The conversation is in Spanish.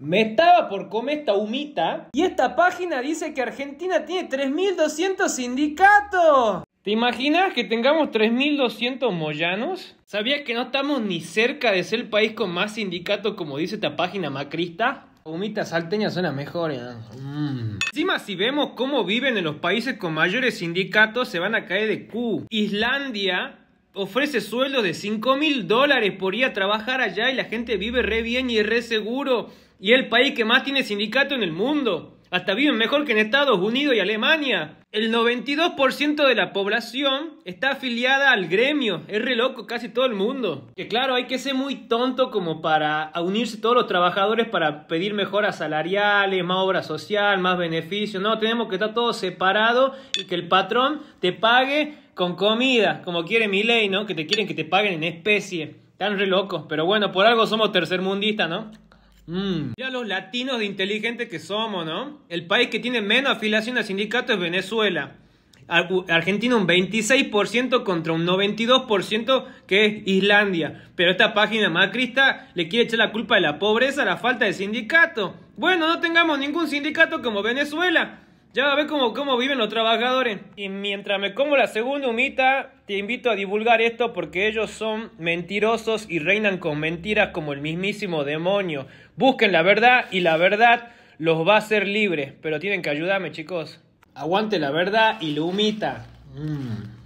Me estaba por comer esta humita y esta página dice que Argentina tiene 3.200 sindicatos. ¿Te imaginas que tengamos 3.200 moyanos? ¿Sabías que no estamos ni cerca de ser el país con más sindicatos como dice esta página macrista? Humita salteña suena mejor. ¿eh? Mm. Encima, si vemos cómo viven en los países con mayores sindicatos, se van a caer de Q. Islandia ofrece sueldos de 5 mil dólares por ir a trabajar allá y la gente vive re bien y re seguro y el país que más tiene sindicato en el mundo. Hasta viven mejor que en Estados Unidos y Alemania. El 92% de la población está afiliada al gremio. Es re loco casi todo el mundo. Que claro, hay que ser muy tonto como para unirse todos los trabajadores para pedir mejoras salariales, más obra social, más beneficios. No, tenemos que estar todos separados y que el patrón te pague con comida, como quiere mi ley, ¿no? Que te quieren que te paguen en especie. Están re locos, pero bueno, por algo somos tercermundistas, ¿no? Mm. Mira los latinos de inteligente que somos, ¿no? El país que tiene menos afiliación a sindicato es Venezuela. Argentina un 26% contra un 92% que es Islandia. Pero esta página macrista le quiere echar la culpa de la pobreza a la falta de sindicato. Bueno, no tengamos ningún sindicato como Venezuela. Ya ve cómo, cómo viven los trabajadores. Y mientras me como la segunda humita, te invito a divulgar esto porque ellos son mentirosos y reinan con mentiras como el mismísimo demonio. Busquen la verdad y la verdad los va a hacer libres. Pero tienen que ayudarme, chicos. Aguante la verdad y la humita. Mm.